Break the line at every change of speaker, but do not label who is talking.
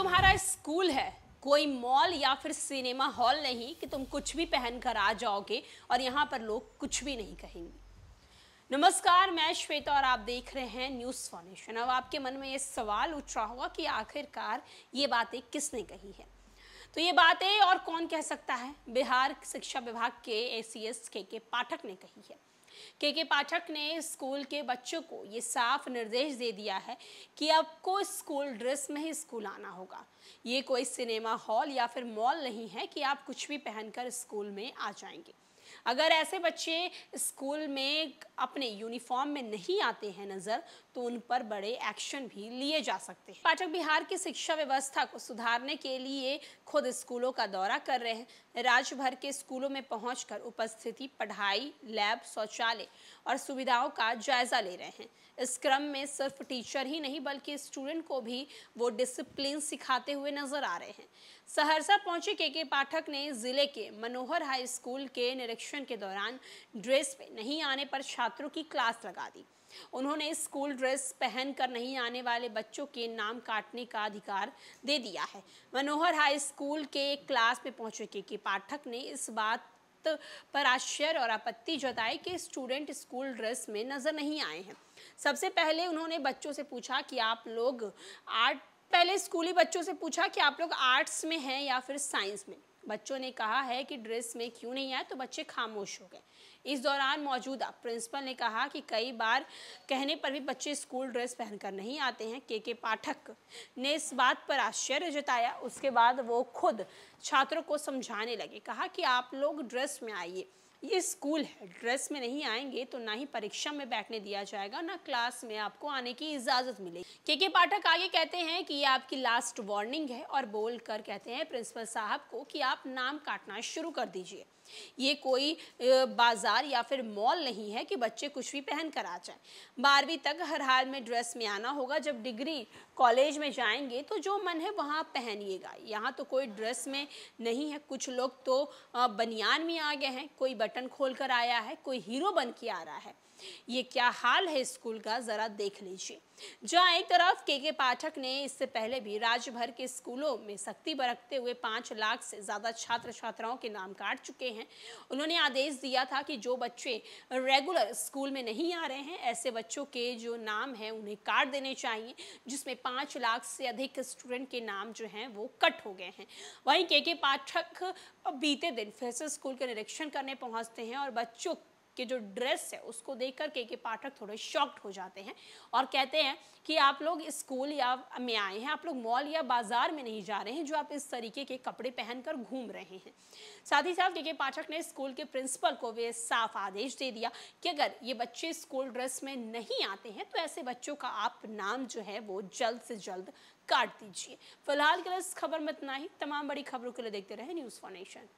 तुम्हारा स्कूल है कोई मॉल या फिर सिनेमा हॉल नहीं कि तुम कुछ भी पहनकर आ जाओगे और यहाँ पर लोग कुछ भी नहीं कहेंगे नमस्कार मैं श्वेता और आप देख रहे हैं न्यूज़ फाउंडेशन अब आपके मन में ये सवाल उठ रहा होगा कि आखिरकार ये बातें किसने कही है तो ये बातें और कौन कह सकता है बिहार शिक्षा विभाग के ए सी एस के के पाठक ने कही है के के पाठक ने स्कूल के बच्चों को ये साफ निर्देश दे दिया है कि आपको स्कूल ड्रेस में ही स्कूल आना होगा ये कोई सिनेमा हॉल या फिर मॉल नहीं है कि आप कुछ भी पहनकर स्कूल में आ जाएंगे अगर ऐसे बच्चे स्कूल में अपने यूनिफॉर्म में नहीं आते हैं नज़र तो उन पर बड़े एक्शन भी लिए जा सकते हैं पाठक बिहार की शिक्षा व्यवस्था को सुधारने के लिए खुद स्कूलों का दौरा कर रहे हैं राज्य भर के स्कूलों में पहुंचकर उपस्थिति पढ़ाई लैब शौचालय और सुविधाओं का जायजा ले रहे हैं इस क्रम में सिर्फ टीचर ही नहीं बल्कि स्टूडेंट को भी वो डिसिप्लिन सिखाते हुए नजर आ रहे हैं सहरसा पहुंचे के के पाठक ने जिले के मनोहर हाई स्कूल के निरीक्षण के दौरान ड्रेस में नहीं आने पर छात्रों की क्लास लगा दी उन्होंने स्कूल ड्रेस पहनकर नहीं आने वाले बच्चों के नाम काटने का अधिकार दे दिया है मनोहर हाई स्कूल के एक क्लास में पहुंचे के, के पाठक ने इस बात पर आश्चर्य और आपत्ति जताई कि स्टूडेंट स्कूल ड्रेस में नजर नहीं आए हैं सबसे पहले उन्होंने बच्चों से पूछा कि आप लोग आर्ट पहले स्कूली बच्चों से पूछा कि आप लोग आर्ट्स में हैं या फिर साइंस में बच्चों ने कहा है कि ड्रेस में क्यों नहीं आए तो बच्चे खामोश हो गए इस दौरान मौजूदा प्रिंसिपल ने कहा कि कई बार कहने पर भी बच्चे स्कूल ड्रेस पहनकर नहीं आते हैं के के पाठक ने इस बात पर आश्चर्य जताया उसके बाद वो खुद छात्रों को समझाने लगे कहा कि आप लोग ड्रेस में आइए ये स्कूल है ड्रेस में नहीं आएंगे तो ना ही परीक्षा में बैठने दिया जाएगा ना क्लास में आपको आने की इजाज़त मिलेगी के के पाठक आगे कहते हैं कि ये आपकी लास्ट वार्निंग है और बोल कर कहते हैं प्रिंसिपल साहब को कि आप नाम काटना शुरू कर दीजिए ये कोई बाजार या फिर मॉल नहीं है कि बच्चे कुछ भी पहन कर आ जाए बारहवीं तक हर हाल में ड्रेस में आना होगा जब डिग्री कॉलेज में जाएंगे तो जो मन है वहाँ पहनिएगा यहाँ तो कोई ड्रेस में नहीं है कुछ लोग तो बनियान में आ गए हैं कोई बटन खोल कर आया है कोई हीरो बन के आ रहा है ये क्या हाल है स्कूल का ज़रा देख लीजिए जहाँ एक तरफ के के पाठक ने इससे पहले भी राज्य भर के स्कूलों में सख्ती बरतते हुए पांच लाख से ज़्यादा छात्र छात्राओं के नाम काट चुके हैं उन्होंने आदेश दिया था कि जो बच्चे रेगुलर स्कूल में नहीं आ रहे हैं ऐसे बच्चों के जो नाम है उन्हें काट देने चाहिए जिसमें पांच लाख से अधिक स्टूडेंट के नाम जो है वो कट हो गए हैं वही के के पाठक बीते दिन फिर से स्कूल के निरीक्षण करने पहुंच समझते हैं और बच्चों के जो ड्रेस है उसको देख करके के पाठक थोड़े शॉक्ड हो जाते हैं और कहते हैं कि आप लोग स्कूल या में आए हैं आप लोग मॉल या बाजार में नहीं जा रहे हैं जो आप इस तरीके के कपड़े पहनकर घूम रहे हैं साथ ही साथ के पाठक ने स्कूल के प्रिंसिपल को वे साफ आदेश दे दिया कि अगर ये बच्चे स्कूल ड्रेस में नहीं आते हैं तो ऐसे बच्चों का आप नाम जो है वो जल्द से जल्द काट दीजिए फिलहाल के लिए इस खबर में इतना ही तमाम बड़ी खबरों के लिए देखते रहे न्यूज़ फॉर नेशन